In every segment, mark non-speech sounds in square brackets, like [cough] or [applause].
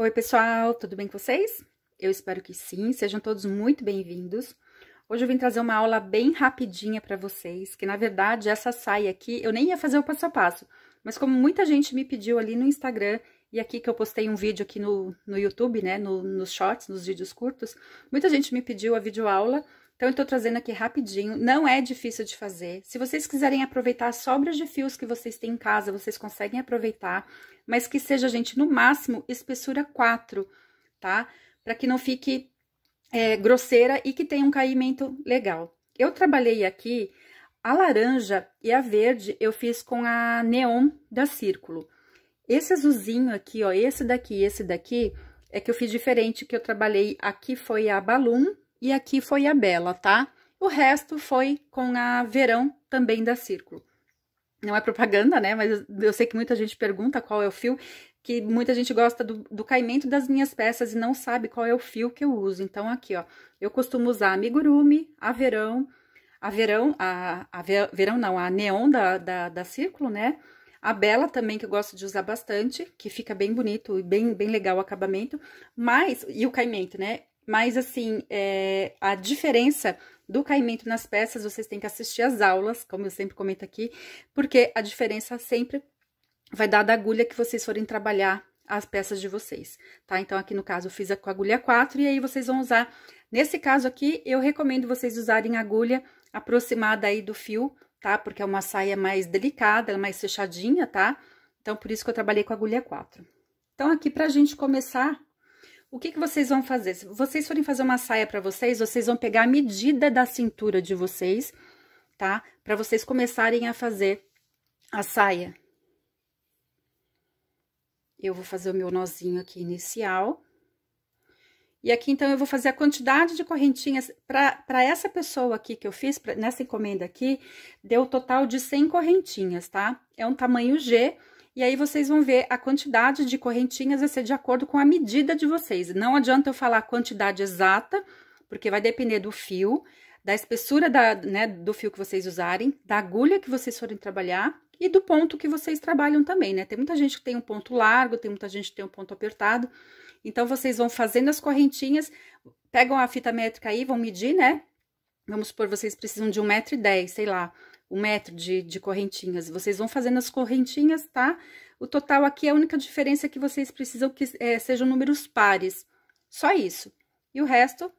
Oi, pessoal, tudo bem com vocês? Eu espero que sim, sejam todos muito bem-vindos. Hoje eu vim trazer uma aula bem rapidinha para vocês, que na verdade essa saia aqui, eu nem ia fazer o passo a passo, mas como muita gente me pediu ali no Instagram e aqui que eu postei um vídeo aqui no, no YouTube, né, no, nos shorts, nos vídeos curtos, muita gente me pediu a videoaula então, eu estou trazendo aqui rapidinho, não é difícil de fazer. Se vocês quiserem aproveitar as sobras de fios que vocês têm em casa, vocês conseguem aproveitar, mas que seja, gente, no máximo, espessura 4, tá? Para que não fique é, grosseira e que tenha um caimento legal. Eu trabalhei aqui a laranja e a verde, eu fiz com a neon da Círculo. Esse azulzinho aqui, ó, esse daqui e esse daqui, é que eu fiz diferente, que eu trabalhei aqui foi a Balloon, e aqui foi a Bela, tá? O resto foi com a Verão, também da Círculo. Não é propaganda, né? Mas eu sei que muita gente pergunta qual é o fio, que muita gente gosta do, do caimento das minhas peças e não sabe qual é o fio que eu uso. Então, aqui, ó, eu costumo usar amigurumi, a Verão, a Verão, a, a Verão não, a Neon da, da, da Círculo, né? A Bela também, que eu gosto de usar bastante, que fica bem bonito e bem, bem legal o acabamento. Mas, e o caimento, né? Mas, assim, é, a diferença do caimento nas peças, vocês têm que assistir as aulas, como eu sempre comento aqui, porque a diferença sempre vai dar da agulha que vocês forem trabalhar as peças de vocês, tá? Então, aqui no caso, eu fiz com agulha 4, e aí vocês vão usar... Nesse caso aqui, eu recomendo vocês usarem agulha aproximada aí do fio, tá? Porque é uma saia mais delicada, é mais fechadinha, tá? Então, por isso que eu trabalhei com agulha 4. Então, aqui, pra gente começar o que, que vocês vão fazer? Se vocês forem fazer uma saia para vocês, vocês vão pegar a medida da cintura de vocês, tá? Para vocês começarem a fazer a saia. Eu vou fazer o meu nozinho aqui inicial. E aqui, então, eu vou fazer a quantidade de correntinhas. Para essa pessoa aqui que eu fiz, pra, nessa encomenda aqui, deu um total de 100 correntinhas, tá? É um tamanho G. E aí vocês vão ver a quantidade de correntinhas vai ser de acordo com a medida de vocês. Não adianta eu falar a quantidade exata, porque vai depender do fio, da espessura da, né, do fio que vocês usarem, da agulha que vocês forem trabalhar e do ponto que vocês trabalham também, né? Tem muita gente que tem um ponto largo, tem muita gente que tem um ponto apertado. Então, vocês vão fazendo as correntinhas, pegam a fita métrica aí, vão medir, né? Vamos supor, vocês precisam de 1,10m, sei lá um metro de, de correntinhas. Vocês vão fazendo as correntinhas, tá? O total aqui, a única diferença é que vocês precisam que é, sejam números pares. Só isso. E o resto,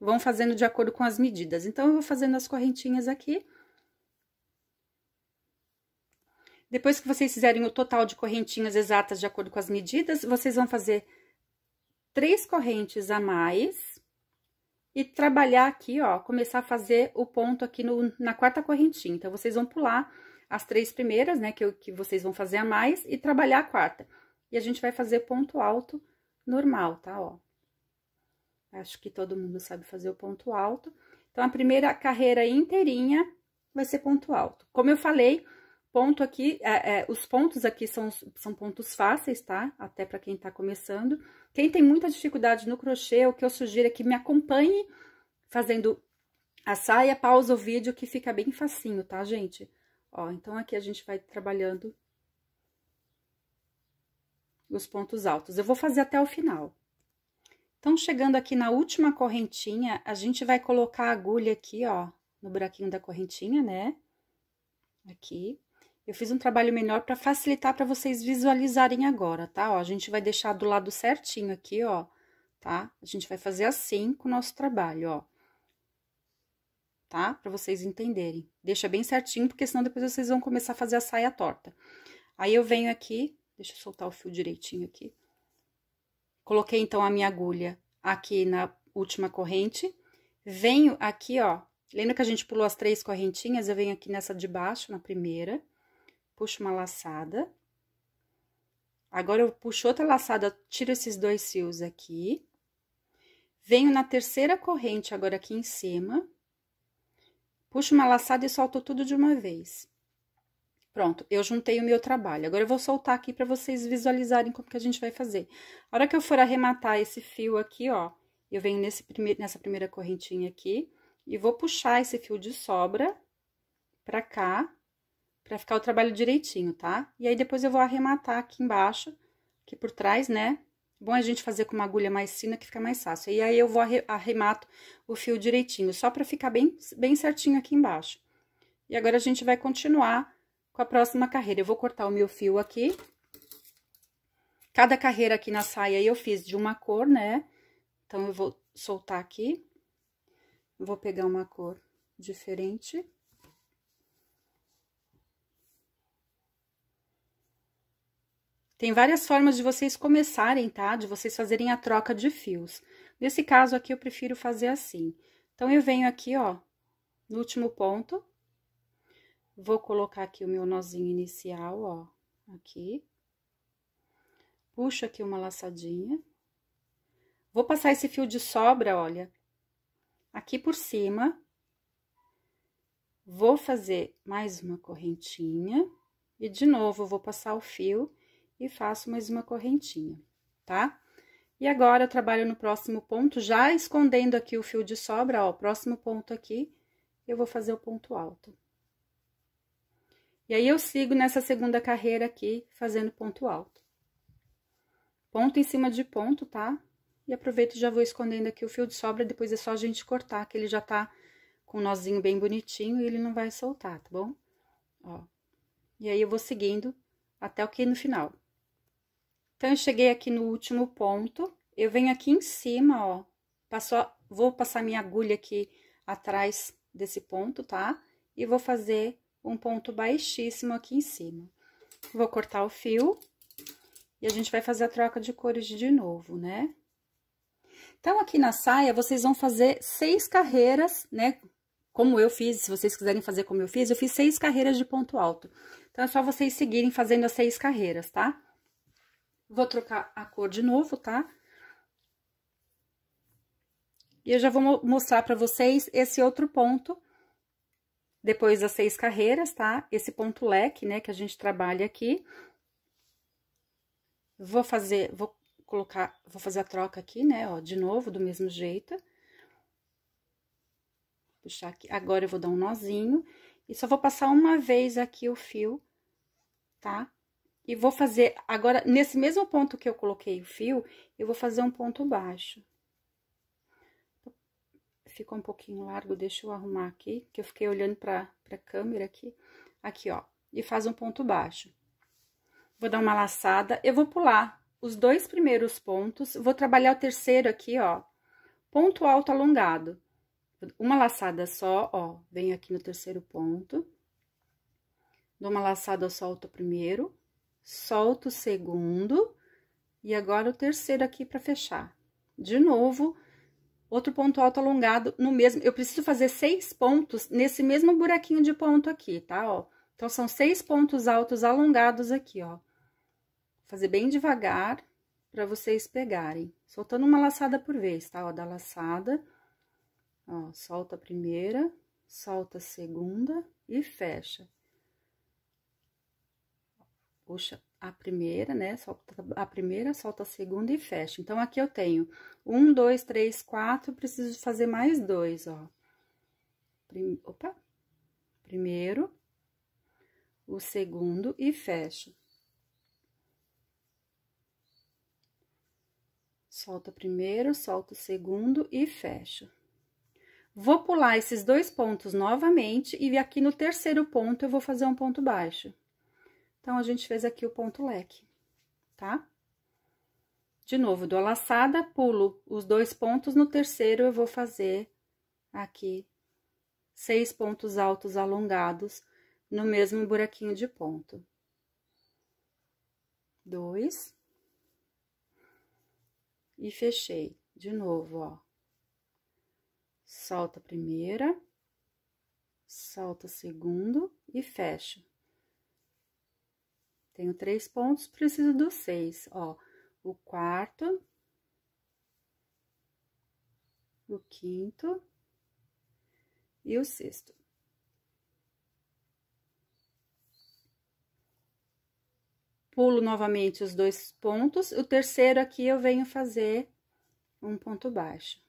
vão fazendo de acordo com as medidas. Então, eu vou fazendo as correntinhas aqui. Depois que vocês fizerem o total de correntinhas exatas de acordo com as medidas, vocês vão fazer três correntes a mais e trabalhar aqui, ó, começar a fazer o ponto aqui no, na quarta correntinha. Então, vocês vão pular as três primeiras, né, que, que vocês vão fazer a mais e trabalhar a quarta. E a gente vai fazer ponto alto normal, tá, ó. Acho que todo mundo sabe fazer o ponto alto. Então, a primeira carreira inteirinha vai ser ponto alto. Como eu falei, Ponto aqui, é, é, os pontos aqui são, são pontos fáceis, tá? Até para quem está começando. Quem tem muita dificuldade no crochê, o que eu sugiro é que me acompanhe fazendo a saia, pausa o vídeo, que fica bem facinho, tá, gente? Ó, então aqui a gente vai trabalhando os pontos altos. Eu vou fazer até o final. Então, chegando aqui na última correntinha, a gente vai colocar a agulha aqui, ó, no buraquinho da correntinha, né? Aqui. Eu fiz um trabalho melhor para facilitar para vocês visualizarem agora, tá? Ó, a gente vai deixar do lado certinho aqui, ó, tá? A gente vai fazer assim com o nosso trabalho, ó. Tá? Para vocês entenderem. Deixa bem certinho, porque senão depois vocês vão começar a fazer a saia torta. Aí eu venho aqui, deixa eu soltar o fio direitinho aqui. Coloquei, então, a minha agulha aqui na última corrente. Venho aqui, ó. Lembra que a gente pulou as três correntinhas? Eu venho aqui nessa de baixo, na primeira puxo uma laçada. Agora, eu puxo outra laçada, tiro esses dois fios aqui. Venho na terceira corrente agora aqui em cima. Puxo uma laçada e solto tudo de uma vez. Pronto, eu juntei o meu trabalho. Agora, eu vou soltar aqui para vocês visualizarem como que a gente vai fazer. A hora que eu for arrematar esse fio aqui, ó, eu venho nesse primeir, nessa primeira correntinha aqui e vou puxar esse fio de sobra pra cá para ficar o trabalho direitinho, tá? E aí depois eu vou arrematar aqui embaixo, aqui por trás, né? Bom a gente fazer com uma agulha mais fina que fica mais fácil. E aí eu vou arremato o fio direitinho, só para ficar bem, bem certinho aqui embaixo. E agora a gente vai continuar com a próxima carreira. Eu vou cortar o meu fio aqui. Cada carreira aqui na saia eu fiz de uma cor, né? Então, eu vou soltar aqui. Vou pegar uma cor diferente. Tem várias formas de vocês começarem, tá? De vocês fazerem a troca de fios. Nesse caso aqui, eu prefiro fazer assim. Então, eu venho aqui, ó, no último ponto. Vou colocar aqui o meu nozinho inicial, ó, aqui. Puxo aqui uma laçadinha. Vou passar esse fio de sobra, olha, aqui por cima. Vou fazer mais uma correntinha. E, de novo, vou passar o fio e faço mais uma correntinha, tá? E agora, eu trabalho no próximo ponto, já escondendo aqui o fio de sobra, ó, próximo ponto aqui, eu vou fazer o ponto alto. E aí, eu sigo nessa segunda carreira aqui, fazendo ponto alto. Ponto em cima de ponto, tá? E aproveito e já vou escondendo aqui o fio de sobra, depois é só a gente cortar, que ele já tá com um nozinho bem bonitinho e ele não vai soltar, tá bom? Ó, e aí eu vou seguindo até o que no final. Então, eu cheguei aqui no último ponto, eu venho aqui em cima, ó, vou passar minha agulha aqui atrás desse ponto, tá? E vou fazer um ponto baixíssimo aqui em cima. Vou cortar o fio e a gente vai fazer a troca de cores de novo, né? Então, aqui na saia, vocês vão fazer seis carreiras, né? Como eu fiz, se vocês quiserem fazer como eu fiz, eu fiz seis carreiras de ponto alto. Então, é só vocês seguirem fazendo as seis carreiras, tá? Vou trocar a cor de novo, tá? E eu já vou mostrar pra vocês esse outro ponto, depois das seis carreiras, tá? Esse ponto leque, né, que a gente trabalha aqui. Vou fazer, vou colocar, vou fazer a troca aqui, né, ó, de novo, do mesmo jeito. Puxar aqui, agora eu vou dar um nozinho, e só vou passar uma vez aqui o fio, tá? e vou fazer agora, nesse mesmo ponto que eu coloquei o fio, eu vou fazer um ponto baixo. Ficou um pouquinho largo, deixa eu arrumar aqui, que eu fiquei olhando pra, pra câmera aqui. Aqui, ó, e faz um ponto baixo. Vou dar uma laçada, eu vou pular os dois primeiros pontos, vou trabalhar o terceiro aqui, ó, ponto alto alongado. Uma laçada só, ó, venho aqui no terceiro ponto. Dou uma laçada, solto o primeiro, solto o segundo, e agora o terceiro aqui para fechar. De novo, outro ponto alto alongado no mesmo... Eu preciso fazer seis pontos nesse mesmo buraquinho de ponto aqui, tá? Ó, então, são seis pontos altos alongados aqui, ó. fazer bem devagar para vocês pegarem. Soltando uma laçada por vez, tá? Ó, da laçada, ó, solta a primeira, solta a segunda e fecha puxa a primeira, né? Solta a primeira, solta a segunda e fecha. Então, aqui eu tenho um, dois, três, quatro, preciso fazer mais dois, ó. Opa! Primeiro, o segundo e fecho. Solta primeiro, solta o segundo e fecho. Vou pular esses dois pontos novamente e aqui no terceiro ponto eu vou fazer um ponto baixo. Então, a gente fez aqui o ponto leque, tá? De novo, dou a laçada, pulo os dois pontos, no terceiro eu vou fazer aqui seis pontos altos alongados no mesmo buraquinho de ponto. Dois. E fechei. De novo, ó. Solta a primeira, solta o segundo e fecha. Tenho três pontos, preciso dos seis, ó. O quarto, o quinto e o sexto. Pulo novamente os dois pontos. O terceiro aqui eu venho fazer um ponto baixo.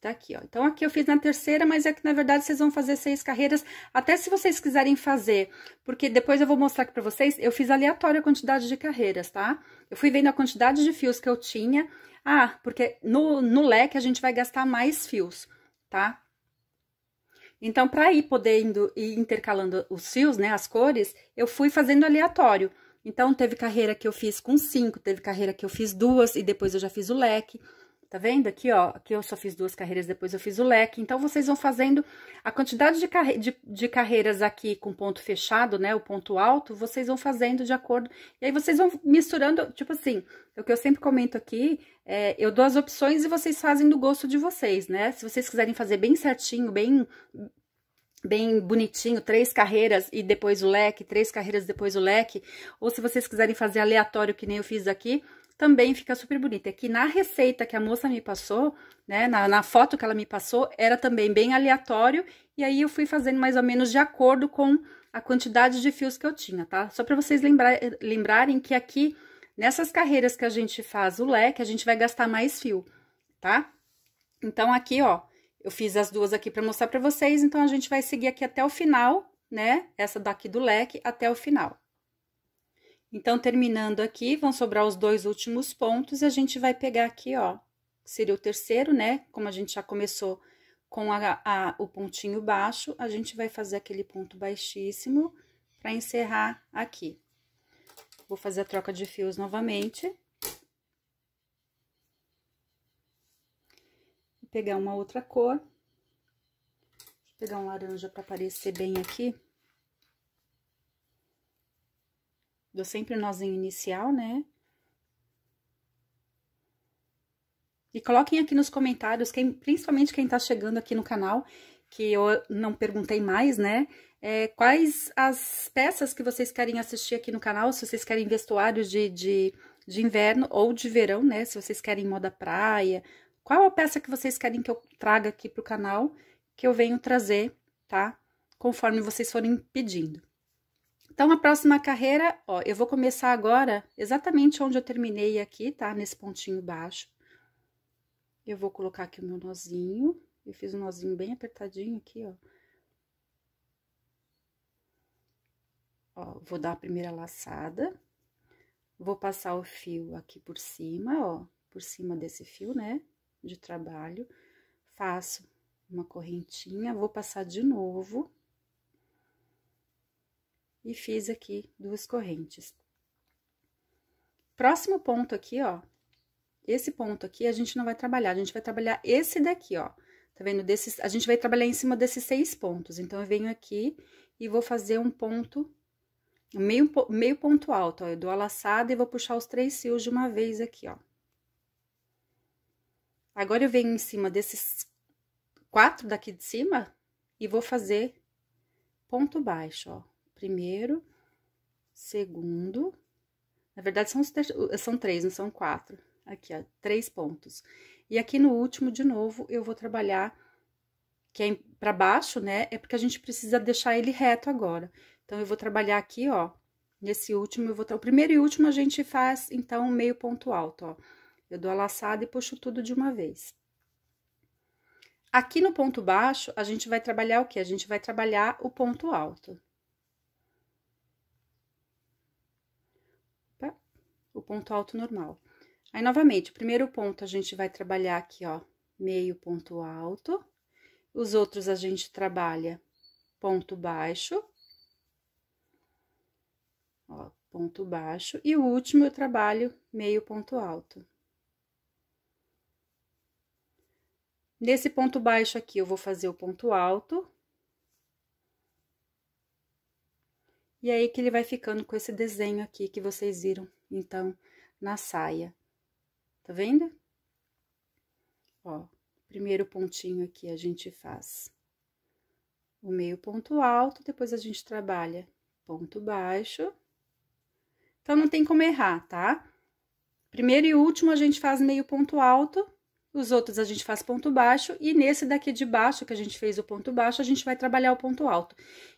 Tá aqui, ó. Então, aqui eu fiz na terceira, mas é que, na verdade, vocês vão fazer seis carreiras, até se vocês quiserem fazer, porque depois eu vou mostrar aqui pra vocês, eu fiz aleatória a quantidade de carreiras, tá? Eu fui vendo a quantidade de fios que eu tinha. Ah, porque no, no leque a gente vai gastar mais fios, tá? Então, para ir podendo ir intercalando os fios, né, as cores, eu fui fazendo aleatório. Então, teve carreira que eu fiz com cinco, teve carreira que eu fiz duas, e depois eu já fiz o leque. Tá vendo aqui, ó? Aqui eu só fiz duas carreiras, depois eu fiz o leque. Então, vocês vão fazendo a quantidade de, carre de, de, carreiras aqui com ponto fechado, né? O ponto alto, vocês vão fazendo de acordo. E aí, vocês vão misturando, tipo assim, é o que eu sempre comento aqui, é, eu dou as opções e vocês fazem do gosto de vocês, né? Se vocês quiserem fazer bem certinho, bem bem bonitinho, três carreiras e depois o leque, três carreiras depois o leque, ou se vocês quiserem fazer aleatório que nem eu fiz aqui, também fica super bonita. É que na receita que a moça me passou, né, na, na foto que ela me passou, era também bem aleatório, e aí eu fui fazendo mais ou menos de acordo com a quantidade de fios que eu tinha, tá? Só para vocês lembrar, eh, lembrarem que aqui, nessas carreiras que a gente faz o leque, a gente vai gastar mais fio, tá? Então, aqui, ó, eu fiz as duas aqui para mostrar para vocês, então a gente vai seguir aqui até o final, né? Essa daqui do leque até o final. Então, terminando aqui, vão sobrar os dois últimos pontos e a gente vai pegar aqui, ó, seria o terceiro, né? Como a gente já começou com a, a, o pontinho baixo, a gente vai fazer aquele ponto baixíssimo para encerrar aqui. Vou fazer a troca de fios novamente. Vou pegar uma outra cor. Vou pegar um laranja para aparecer bem aqui. Dou sempre o um nozinho inicial, né? E coloquem aqui nos comentários, quem, principalmente quem tá chegando aqui no canal, que eu não perguntei mais, né? É, quais as peças que vocês querem assistir aqui no canal, se vocês querem vestuário de, de, de inverno ou de verão, né? Se vocês querem moda praia, qual a peça que vocês querem que eu traga aqui pro canal, que eu venho trazer, tá? Conforme vocês forem pedindo. Então, a próxima carreira, ó, eu vou começar agora exatamente onde eu terminei aqui, tá? Nesse pontinho baixo. Eu vou colocar aqui o meu nozinho. Eu fiz um nozinho bem apertadinho aqui, ó. Ó, vou dar a primeira laçada. Vou passar o fio aqui por cima, ó, por cima desse fio, né, de trabalho. Faço uma correntinha, vou passar de novo e fiz aqui duas correntes. Próximo ponto aqui, ó, esse ponto aqui a gente não vai trabalhar, a gente vai trabalhar esse daqui, ó. Tá vendo? Desses, a gente vai trabalhar em cima desses seis pontos. Então, eu venho aqui e vou fazer um ponto, meio, meio ponto alto, ó. Eu dou a laçada e vou puxar os três fios de uma vez aqui, ó. Agora, eu venho em cima desses quatro daqui de cima e vou fazer ponto baixo, ó primeiro, segundo. Na verdade, são, são três, não são quatro. Aqui, ó, três pontos. E aqui no último, de novo, eu vou trabalhar que é para baixo, né? É porque a gente precisa deixar ele reto agora. Então, eu vou trabalhar aqui, ó, nesse último, eu vou... O primeiro e último a gente faz, então, meio ponto alto, ó. Eu dou a laçada e puxo tudo de uma vez. Aqui no ponto baixo, a gente vai trabalhar o quê? A gente vai trabalhar o ponto alto. o ponto alto normal. Aí, novamente, o primeiro ponto a gente vai trabalhar aqui, ó, meio ponto alto. Os outros a gente trabalha ponto baixo. Ó, ponto baixo. E o último eu trabalho meio ponto alto. Nesse ponto baixo aqui, eu vou fazer o ponto alto, E aí que ele vai ficando com esse desenho aqui que vocês viram, então, na saia. Tá vendo? Ó, primeiro pontinho aqui a gente faz o meio ponto alto, depois a gente trabalha ponto baixo. Então, não tem como errar, tá? Primeiro e último, a gente faz meio ponto alto, os outros a gente faz ponto baixo e nesse daqui de baixo que a gente fez o ponto baixo, a gente vai trabalhar o ponto alto.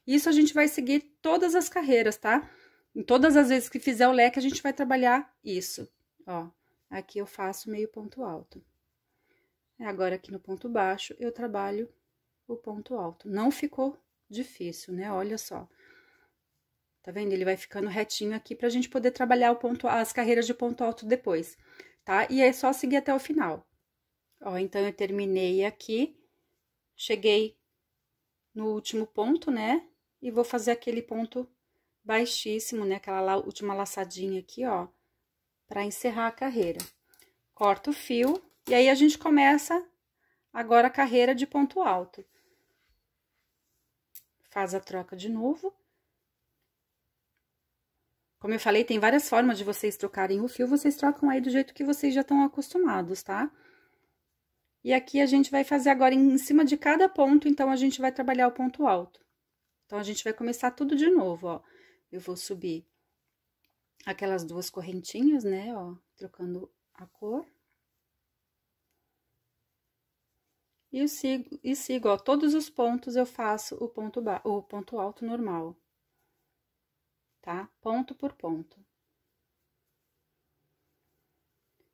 Isso a gente vai seguir todas as carreiras, tá? Em todas as vezes que fizer o leque, a gente vai trabalhar isso. Ó, aqui eu faço meio ponto alto. Agora, aqui no ponto baixo, eu trabalho o ponto alto. Não ficou difícil, né? Olha só. Tá vendo? Ele vai ficando retinho aqui pra gente poder trabalhar o ponto, as carreiras de ponto alto depois, tá? E é só seguir até o final. Ó, então, eu terminei aqui, cheguei no último ponto, né? E vou fazer aquele ponto baixíssimo, né? Aquela lá, última laçadinha aqui, ó, pra encerrar a carreira. Corto o fio, e aí a gente começa agora a carreira de ponto alto. Faz a troca de novo. Como eu falei, tem várias formas de vocês trocarem o fio, vocês trocam aí do jeito que vocês já estão acostumados, tá? Tá? E aqui a gente vai fazer agora em cima de cada ponto, então a gente vai trabalhar o ponto alto. Então, a gente vai começar tudo de novo, ó. Eu vou subir aquelas duas correntinhas, né, ó, trocando a cor. E sigo, e sigo, ó, todos os pontos eu faço o ponto, ba o ponto alto normal, tá? Ponto por ponto.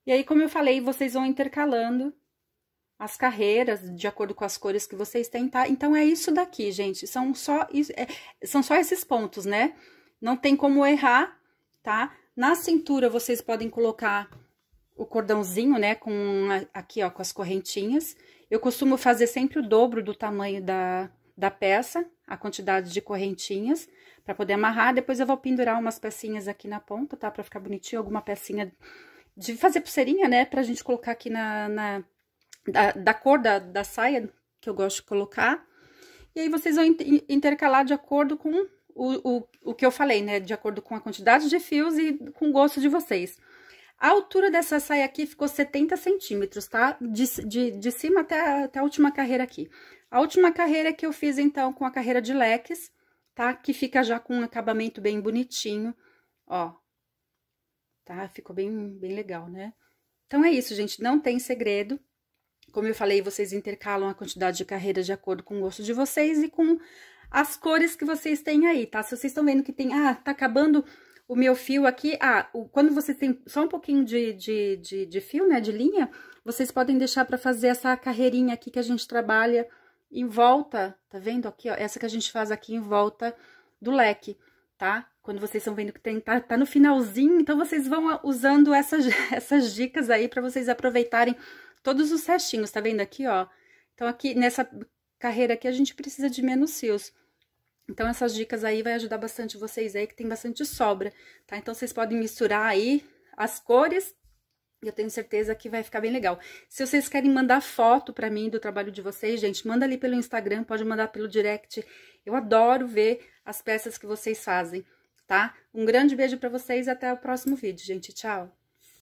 E aí, como eu falei, vocês vão intercalando as carreiras de acordo com as cores que vocês têm, tá? Então é isso daqui, gente. São só, é, são só esses pontos, né? Não tem como errar, tá? Na cintura vocês podem colocar o cordãozinho, né? Com aqui, ó, com as correntinhas. Eu costumo fazer sempre o dobro do tamanho da, da peça, a quantidade de correntinhas, para poder amarrar. Depois eu vou pendurar umas pecinhas aqui na ponta, tá? Pra ficar bonitinho, alguma pecinha de fazer pulseirinha, né? Pra gente colocar aqui na, na da, da cor da, da saia que eu gosto de colocar. E aí vocês vão intercalar de acordo com o, o, o que eu falei, né? De acordo com a quantidade de fios e com o gosto de vocês. A altura dessa saia aqui ficou 70 centímetros, tá? De, de, de cima até a, até a última carreira aqui. A última carreira que eu fiz, então, com a carreira de leques, tá? Que fica já com um acabamento bem bonitinho, ó. Tá? Ficou bem, bem legal, né? Então, é isso, gente. Não tem segredo. Como eu falei, vocês intercalam a quantidade de carreira de acordo com o gosto de vocês e com as cores que vocês têm aí, tá? Se vocês estão vendo que tem, ah, tá acabando o meu fio aqui, ah, o, quando vocês têm só um pouquinho de, de, de, de fio, né, de linha, vocês podem deixar para fazer essa carreirinha aqui que a gente trabalha em volta, tá vendo aqui, ó, essa que a gente faz aqui em volta do leque, tá? Quando vocês estão vendo que tem, tá, tá no finalzinho, então vocês vão ah, usando essas, [laughs] essas dicas aí para vocês aproveitarem todos os restinhos, tá vendo aqui, ó? Então, aqui nessa carreira aqui, a gente precisa de menos fios. Então, essas dicas aí vai ajudar bastante vocês aí, que tem bastante sobra, tá? Então, vocês podem misturar aí as cores eu tenho certeza que vai ficar bem legal. Se vocês querem mandar foto para mim do trabalho de vocês, gente, manda ali pelo Instagram, pode mandar pelo direct. Eu adoro ver as peças que vocês fazem, tá? Um grande beijo para vocês e até o próximo vídeo, gente. Tchau!